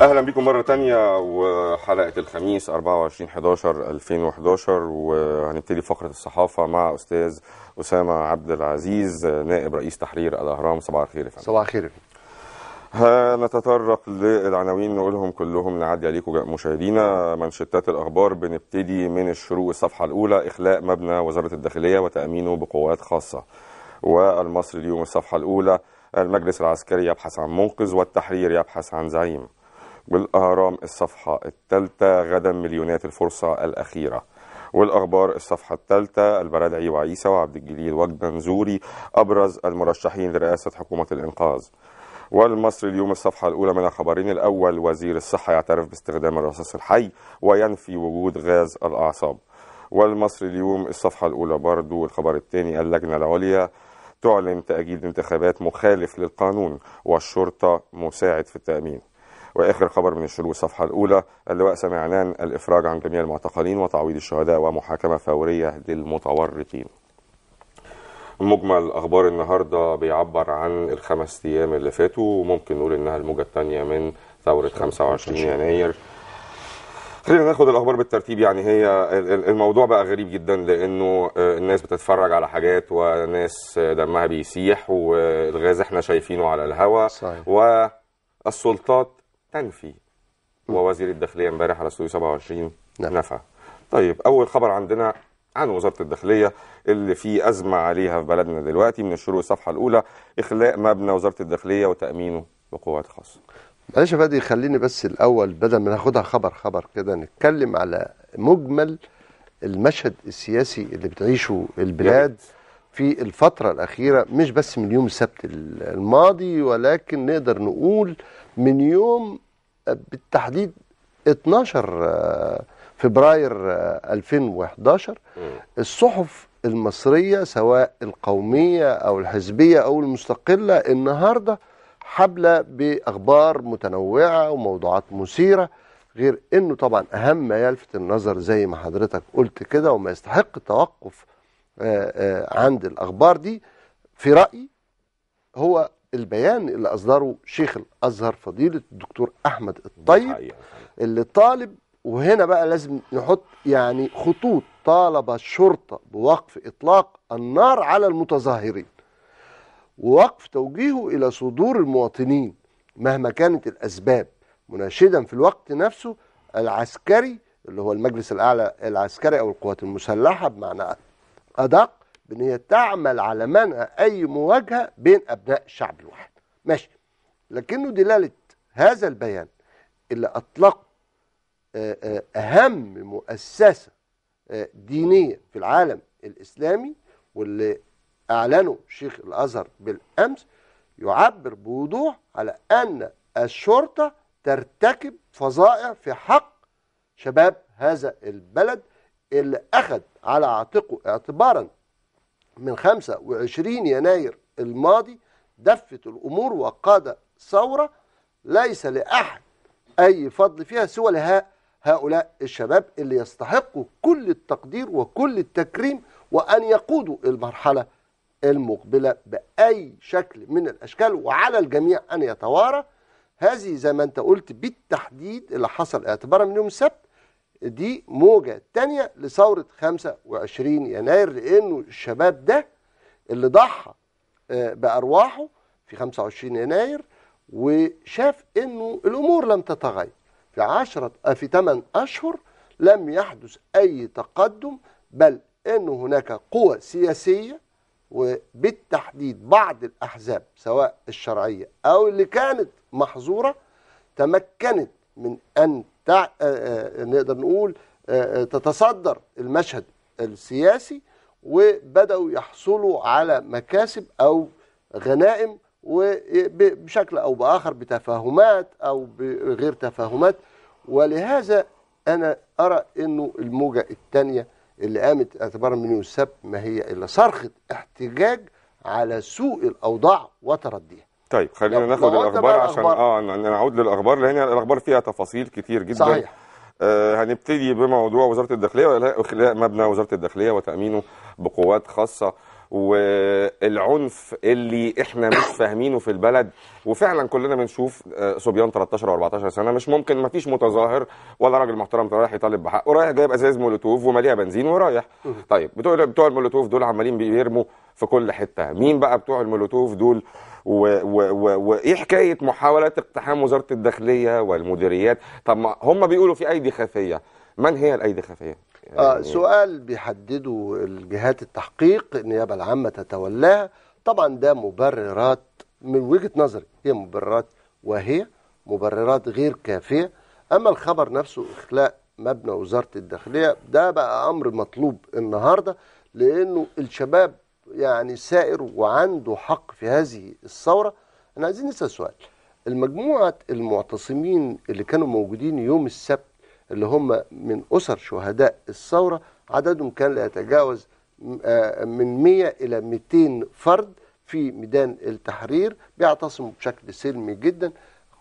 اهلا بكم مره تانية وحلقه الخميس 24 11 2011 وهنبتدي فقره الصحافه مع استاذ اسامه عبد العزيز نائب رئيس تحرير الاهرام صباح الخير يا فندم صباح الخير يا فندم هنتطرق للعناوين نقولهم كلهم نعدي عليكم مشاهدينا منشطات الاخبار بنبتدي من الشروق الصفحه الاولى اخلاء مبنى وزاره الداخليه وتامينه بقوات خاصه والمصري اليوم الصفحه الاولى المجلس العسكري يبحث عن منقذ والتحرير يبحث عن زعيم والأهرام الصفحة الثالثة غدا مليونات الفرصة الأخيرة والأخبار الصفحة الثالثة البرادعي وعيسى وعبد الجليل زوري أبرز المرشحين لرئاسة حكومة الإنقاذ والمصري اليوم الصفحة الأولى من الخبرين الأول وزير الصحة يعترف باستخدام الرصاص الحي وينفي وجود غاز الأعصاب والمصري اليوم الصفحة الأولى برضو الخبر الثاني اللجنة العليا تعلن تأجيل انتخابات مخالف للقانون والشرطة مساعد في التأمين واخر خبر من الشروق الصفحه الاولى اللواء سامي عنان الافراج عن جميع المعتقلين وتعويض الشهداء ومحاكمه فوريه للمتورطين مجمل اخبار النهارده بيعبر عن الخمس ايام اللي فاتوا وممكن نقول انها الموجه الثانيه من ثوره 25 يناير خلينا ناخد الاخبار بالترتيب يعني هي الموضوع بقى غريب جدا لانه آه، الناس بتتفرج على حاجات وناس آه، دمها بيسيح والغاز احنا شايفينه على الهواء والسلطات تنفي ووزير الداخليه امبارح على استوديو 27 نعم. نفى طيب اول خبر عندنا عن وزاره الداخليه اللي في ازمه عليها في بلدنا دلوقتي من الشروق الصفحه الاولى اخلاء مبنى وزاره الداخليه وتامينه بقوات خاصه معلش يا فادي خليني بس الاول بدل ما ناخدها خبر خبر كده نتكلم على مجمل المشهد السياسي اللي بتعيشه البلاد يبت. في الفترة الأخيرة مش بس من يوم السبت الماضي ولكن نقدر نقول من يوم آه، بالتحديد 12 آه، فبراير 2011 آه، الصحف المصرية سواء القومية أو الحزبية أو المستقلة النهاردة حبلة بأخبار متنوعة وموضوعات مثيرة غير أنه طبعا أهم ما يلفت النظر زي ما حضرتك قلت كده وما يستحق التوقف آه، آه، عند الأخبار دي في رأيي هو البيان اللي أصدره شيخ الأزهر فضيلة الدكتور أحمد الطيب اللي طالب وهنا بقى لازم نحط يعني خطوط طالب الشرطة بوقف إطلاق النار على المتظاهرين ووقف توجيهه إلى صدور المواطنين مهما كانت الأسباب مناشدا في الوقت نفسه العسكري اللي هو المجلس الأعلى العسكري أو القوات المسلحة بمعنى أدق بأن هي تعمل على منع أي مواجهة بين أبناء الشعب الواحد ماشي لكنه دلالة هذا البيان اللي أطلقه آه، آه، أهم مؤسسة آه، دينية في العالم الإسلامي واللي أعلنه شيخ الأزهر بالأمس يعبر بوضوح على أن الشرطة ترتكب فظائع في حق شباب هذا البلد اللي أخذ على عاتقه اعتبارا من 25 يناير الماضي دفت الأمور وقاد ثورة ليس لأحد أي فضل فيها سوى هؤلاء الشباب اللي يستحقوا كل التقدير وكل التكريم وأن يقودوا المرحلة المقبلة بأي شكل من الأشكال وعلى الجميع أن يتوارى هذه زي ما أنت قلت بالتحديد اللي حصل اعتبارا من يوم السبت دي موجة تانية لثورة 25 يناير لأنه الشباب ده اللي ضحى آه، بأرواحه في 25 يناير وشاف أنه الأمور لم تتغير في 10 آه، في 8 أشهر لم يحدث أي تقدم بل أن هناك قوى سياسية وبالتحديد بعض الأحزاب سواء الشرعية أو اللي كانت محظورة تمكنت من أن تع... آه، آه، نقدر نقول آه، تتصدر المشهد السياسي وبدأوا يحصلوا على مكاسب أو غنائم وبشكل أو بآخر بتفاهمات أو بغير تفاهمات ولهذا أنا أرى أنه الموجة الثانية اللي قامت اعتبارا من يوم السبت ما هي إلا صرخة احتجاج على سوء الأوضاع وترديها طيب خلينا ناخد الاخبار عشان اه نعود للاخبار لان الاخبار فيها تفاصيل كتير جدا صحيح آه هنبتدي بموضوع وزاره الداخليه وخلاء مبنى وزاره الداخليه وتامينه بقوات خاصه والعنف اللي احنا مش فاهمينه في البلد وفعلا كلنا بنشوف آه، صبيان 13 و14 سنه مش ممكن ما فيش متظاهر ولا راجل محترم رايح يطالب بحقه رايح جايب ازاز مولوتوف ومليها بنزين ورايح طيب بتوع بتوع المولوتوف دول عمالين بيرموا في كل حته مين بقى بتوع المولوتوف دول وايه حكايه محاولات اقتحام وزاره الداخليه والمديريات طب ما هم بيقولوا في ايدي خفيه من هي الايدي الخفيه آه، يعني آه سؤال بيحدده الجهات التحقيق النيابه العامه تتولاها طبعا ده مبررات من وجهه نظري هي مبررات وهي مبررات غير كافيه اما الخبر نفسه اخلاء مبنى وزاره الداخليه ده بقى امر مطلوب النهارده لانه الشباب يعني سائر وعنده حق في هذه الثورة أنا عايزين نسأل سؤال المجموعة المعتصمين اللي كانوا موجودين يوم السبت اللي هم من أسر شهداء الثورة عددهم كان لا يتجاوز آه، من 100 إلى 200 فرد في ميدان التحرير بيعتصموا بشكل سلمي جدا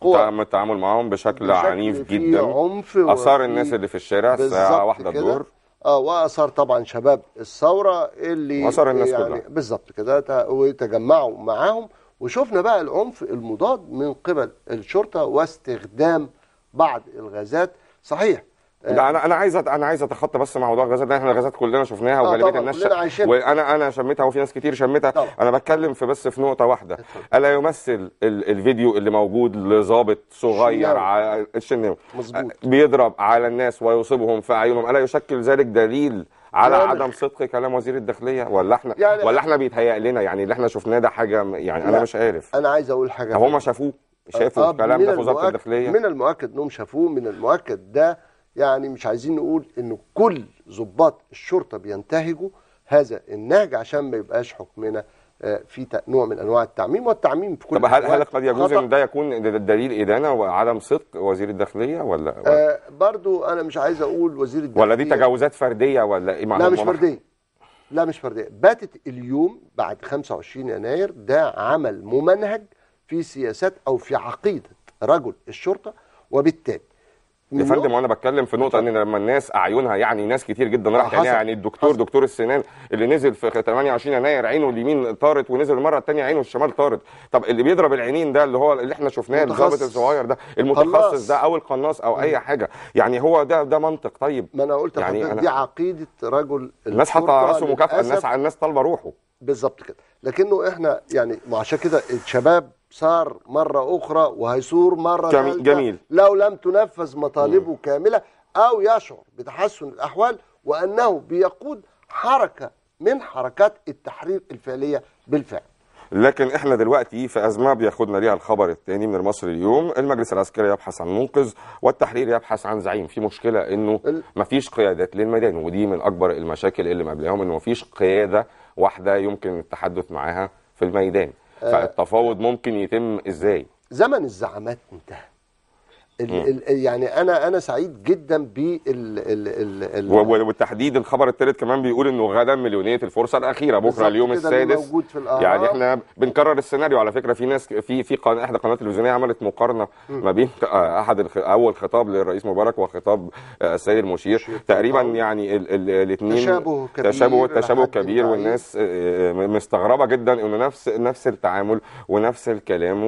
قوة التعامل معاهم بشكل, بشكل عنيف جدا عنف اثار الناس اللي في الشارع الساعه واحدة الظهر اه واثار طبعا شباب الثوره اللي واثار الناس يعني كلها بالظبط كده وتجمعوا معاهم وشفنا بقى العنف المضاد من قبل الشرطه واستخدام بعض الغازات صحيح لا انا انا عايز انا عايز اتخطى بس مع موضوع الغازات ده احنا الغازات كلنا شفناها آه، وغالبيه الناس وانا انا شميتها وفي ناس كتير شمتها طبعا. انا بتكلم في بس في نقطه واحده الا يمثل ال... الفيديو اللي موجود لظابط صغير على بيضرب على الناس ويصيبهم في اعينهم الا يشكل ذلك دليل على يعني عدم صدق كلام وزير الداخليه ولا احنا يعني ولا احنا بيتهيأ لنا يعني اللي احنا شفناه ده حاجه يعني انا مش عارف انا عايز اقول حاجه هم شافوه شافوا آه، الكلام ده في وزاره الداخليه من المؤكد انهم شافوه من المؤكد ده يعني مش عايزين نقول ان كل ضباط الشرطه بينتهجوا هذا النهج عشان ما يبقاش حكمنا آه، في نوع من انواع التعميم والتعميم في كل طب هل هل قد يجوز ان ده يكون دليل ادانه وعدم صدق وزير الداخليه ولا آه برضو انا مش عايز اقول وزير الداخليه ولا دي تجاوزات فرديه ولا ايه لا مش فرديه لا مش فرديه باتت اليوم بعد 25 يناير ده عمل ممنهج في سياسات او في عقيده رجل الشرطه وبالتالي يا فندم وانا بتكلم في نقطه ان لما الناس اعينها يعني ناس كتير جدا راحت آه، عينها يعني الدكتور حصل. دكتور السنان اللي نزل في 28 يناير عينه اليمين طارت ونزل المره الثانيه عينه الشمال طارت طب اللي بيضرب العينين ده اللي هو اللي احنا شفناه الضابط الصغير ده المتخصص ده او القناص او م. اي حاجه يعني هو ده ده منطق طيب ما انا قلت يعني أنا دي عقيده رجل الناس حاطه على راسه مكافاه الناس الناس طالبه روحه بالظبط كده لكنه احنا يعني وعشان كده الشباب صار مرة أخرى وهيصور مرة جميل, جميل لو لم تنفذ مطالبه مم. كاملة أو يشعر بتحسن الأحوال وأنه بيقود حركة من حركات التحرير الفعلية بالفعل لكن احنا دلوقتي في ازمه بياخدنا ليها الخبر الثاني من المصري اليوم المجلس العسكري يبحث عن منقذ والتحرير يبحث عن زعيم في مشكله انه مفيش قيادات للميدان ودي من اكبر المشاكل اللي مقابلاهم انه مفيش قياده واحده يمكن التحدث معاها في الميدان فالتفاوض ممكن يتم ازاي زمن الزعامات انتهى ال ال يعني انا انا سعيد جدا بال ال الخبر الثالث كمان بيقول انه غدا مليونيه الفرصه الاخيره بكره اليوم السادس يعني احنا بنكرر السيناريو على فكره في ناس في في قناه احدى القنوات التلفزيونيه عملت مقارنه ما بين آه، احد اول خطاب للرئيس مبارك وخطاب آه، السيد المشير تقريبا يعني الاثنين تشابه كبير تشابه تشابه كبير والناس إيه. آه، مستغربه جدا انه نفس نفس التعامل ونفس الكلام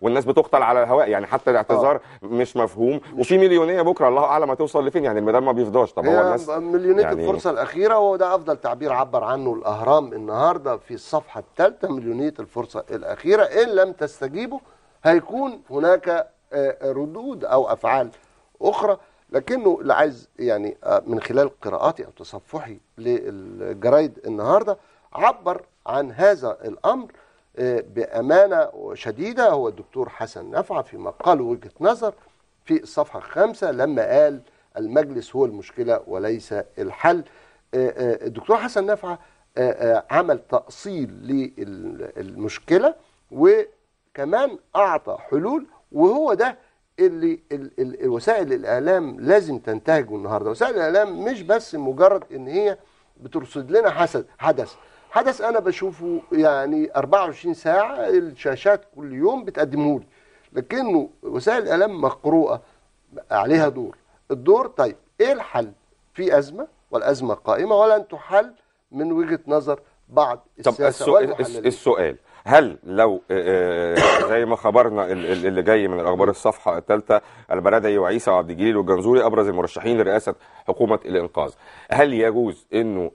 والناس بتقتل على الهواء يعني حتى الاعتذار مش مفهوم وفي مليونيه بكره الله اعلم هتوصل لفين يعني المدام ما بيفضاش طب هو الناس مليونيه يعني الفرصه الاخيره وده افضل تعبير عبر عنه الاهرام النهارده في الصفحه الثالثه مليونيه الفرصه الاخيره ان لم تستجيبوا هيكون هناك آه، ردود او افعال اخرى لكنه اللي عايز يعني آه، من خلال قراءاتي او تصفحي للجرايد النهارده عبر عن هذا الامر آه، بامانه شديده هو الدكتور حسن نفعه في مقال وجهه نظر في الصفحة الخامسة لما قال المجلس هو المشكلة وليس الحل آه، آه، الدكتور حسن نفعة آه، عمل تأصيل للمشكلة وكمان أعطى حلول وهو ده اللي وسائل الإعلام لازم تنتهجه النهاردة وسائل الإعلام مش بس مجرد إن هي بترصد لنا حسد حدث حدث أنا بشوفه يعني 24 ساعة الشاشات كل يوم بتقدمه لي لكنه وسائل الاعلام مقروءه عليها دور الدور طيب ايه الحل في ازمه والازمه قائمه ولن تحل من وجهه نظر بعض طب السؤال, السؤال هل لو آه، آه، آه، زي ما خبرنا اللي جاي من الاخبار الصفحه الثالثه البرادعي وعيسى وعبد الجليل والجنزوري ابرز المرشحين لرئاسه حكومه الانقاذ هل يجوز انه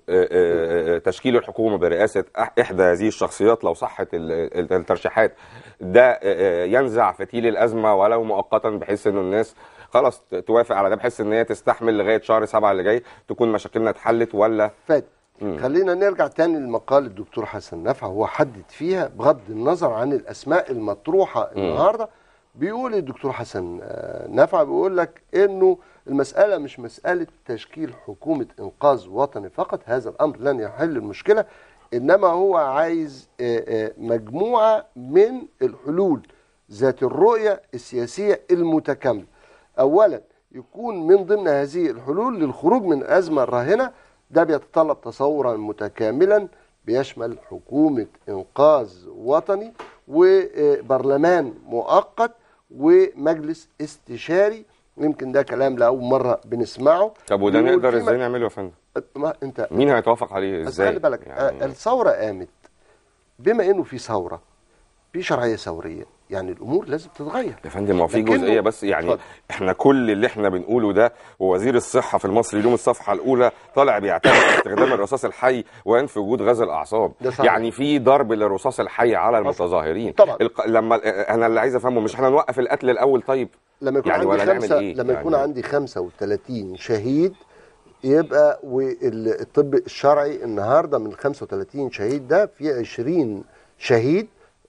تشكيل الحكومه برئاسه احدى هذه الشخصيات لو صحت الترشيحات ده ينزع فتيل الازمه ولو مؤقتا بحيث انه الناس خلاص توافق على ده بحيث ان هي تستحمل لغايه شهر سبعه اللي جاي تكون مشاكلنا اتحلت ولا فادي مم. خلينا نرجع تاني لمقال الدكتور حسن نفع هو حدد فيها بغض النظر عن الاسماء المطروحه النهارده بيقول الدكتور حسن آه، نفع بيقول لك انه المساله مش مساله تشكيل حكومه انقاذ وطني فقط هذا الامر لن يحل المشكله انما هو عايز آه، آه، مجموعه من الحلول ذات الرؤيه السياسيه المتكامله اولا يكون من ضمن هذه الحلول للخروج من الازمه الراهنه ده بيتطلب تصورا متكاملا بيشمل حكومة إنقاذ وطني وبرلمان مؤقت ومجلس استشاري يمكن ده كلام لأول مرة بنسمعه طب وده نقدر ازاي نعمله يا فندم؟ انت مين هيتوافق عليه ازاي؟ خلي بالك يعني... الثورة قامت بما انه في ثورة في شرعية ثورية يعني الامور لازم تتغير يا فندم هو في جزئيه بس يعني فضل. احنا كل اللي احنا بنقوله ده ووزير الصحه في المصري اليوم الصفحه الاولى طالع بيعترف باستخدام الرصاص الحي وينفي وجود غاز الاعصاب يعني في ضرب للرصاص الحي على المتظاهرين طبعا الق... لما انا اللي عايز افهمه مش احنا نوقف القتل الاول طيب لما يكون يعني عندي خمسة إيه؟ لما يكون يعني... عندي 35 شهيد يبقى والطب الشرعي النهارده من 35 شهيد ده في 20 شهيد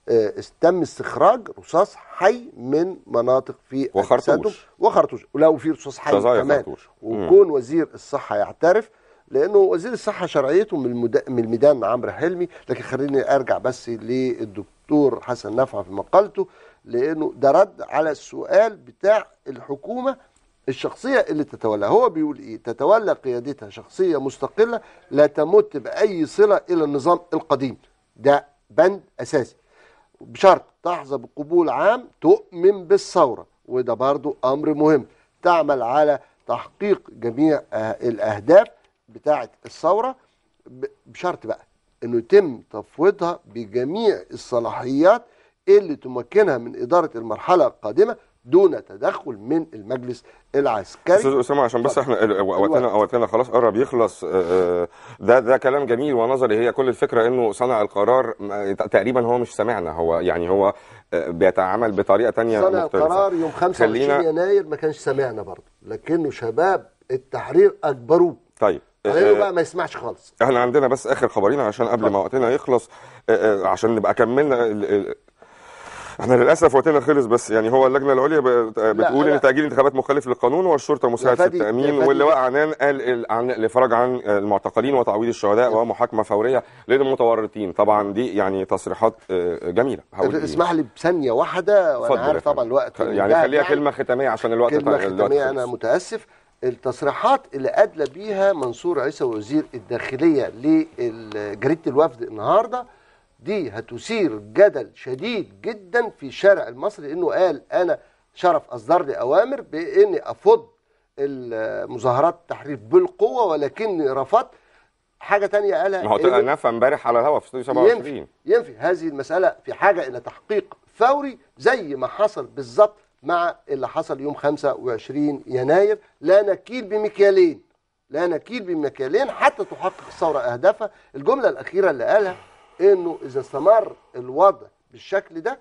آه، تم استخراج رصاص حي من مناطق في وخرطوش وخرطوش ولو في رصاص حي كمان وكون وزير الصحه يعترف لانه وزير الصحه شرعيته من, المد... من الميدان عمرو حلمي لكن خليني ارجع بس للدكتور حسن نفعه في مقالته لانه ده رد على السؤال بتاع الحكومه الشخصيه اللي تتولى هو بيقول ايه تتولى قيادتها شخصيه مستقله لا تمت باي صله الى النظام القديم ده بند اساسي بشرط تحظى بقبول عام تؤمن بالثورة وده برضو أمر مهم تعمل على تحقيق جميع آه، الأهداف بتاعة الثورة بشرط بقى أنه يتم تفويضها بجميع الصلاحيات اللي تمكنها من إدارة المرحلة القادمة دون تدخل من المجلس العسكري استاذ اسامه عشان بس احنا وقتنا وقتنا خلاص قرب يخلص آه، آه، ده ده كلام جميل ونظري هي كل الفكره انه صنع القرار تقريبا هو مش سامعنا هو يعني هو آه، بيتعامل بطريقه ثانيه صنع مختلفة. القرار يوم 25 يناير ما كانش سامعنا برضه لكنه شباب التحرير اجبروه طيب غيره بقى ما يسمعش خالص احنا عندنا بس اخر خبرين عشان قبل ما وقتنا يخلص عشان نبقى كملنا احنا للاسف وقتنا خلص بس يعني هو اللجنه العليا بتقول ان تاجيل الانتخابات مخالف للقانون والشرطه مساعد في التامين واللواء عنان قال عن الافراج عن المعتقلين وتعويض الشهداء ومحاكمه فوريه للمتورطين طبعا دي يعني تصريحات آه، جميله هقول اسمح لي بثانيه واحده وانا عارف طبعا الوقت يعني خليها يعني. كلمه ختاميه عشان الوقت كلمه ختاميه انا متاسف التصريحات اللي ادلى بيها منصور عيسى وزير الداخليه لجريده الوفد النهارده دي هتثير جدل شديد جدا في الشارع المصري لانه قال انا شرف اصدر لي اوامر باني افض المظاهرات التحرير بالقوه ولكني رفضت حاجه تانية قالها ما هو طلع نفى امبارح على الهواء في استوديو 27 ينفي, ينفي هذه المساله في حاجه الى تحقيق فوري زي ما حصل بالظبط مع اللي حصل يوم 25 يناير لا نكيل بمكيالين لا نكيل بمكيالين حتى تحقق الثوره اهدافها الجمله الاخيره اللي قالها انه اذا استمر الوضع بالشكل ده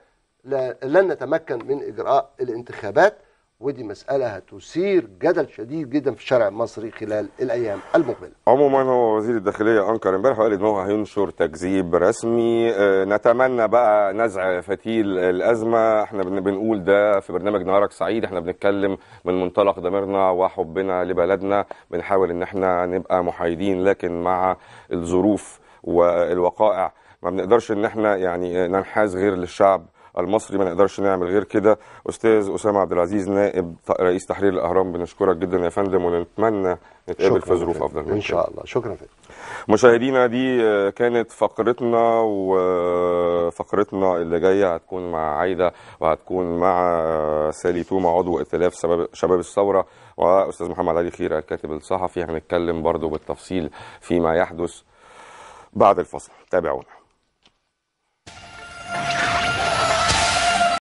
لن نتمكن من اجراء الانتخابات ودي مسألة هتثير جدل شديد جدا في الشارع المصري خلال الأيام المقبلة عموما هو وزير الداخلية أنكر امبارح وقال إن هو هينشر تكذيب رسمي آه، نتمنى بقى نزع فتيل الأزمة احنا بنقول ده في برنامج نهارك سعيد احنا بنتكلم من منطلق ضميرنا وحبنا لبلدنا بنحاول إن احنا نبقى محايدين لكن مع الظروف والوقائع ما بنقدرش ان احنا يعني ننحاز غير للشعب المصري ما نقدرش نعمل غير كده استاذ اسامه عبد العزيز نائب رئيس تحرير الاهرام بنشكرك جدا يا فندم ونتمنى نتقابل في ظروف افضل ان شاء الله شكرا فيك مشاهدينا دي كانت فقرتنا وفقرتنا اللي جايه هتكون مع عايده وهتكون مع سالي توما عضو ائتلاف شباب الثوره واستاذ محمد علي خيره الكاتب الصحفي هنتكلم برضو بالتفصيل فيما يحدث بعد الفصل تابعونا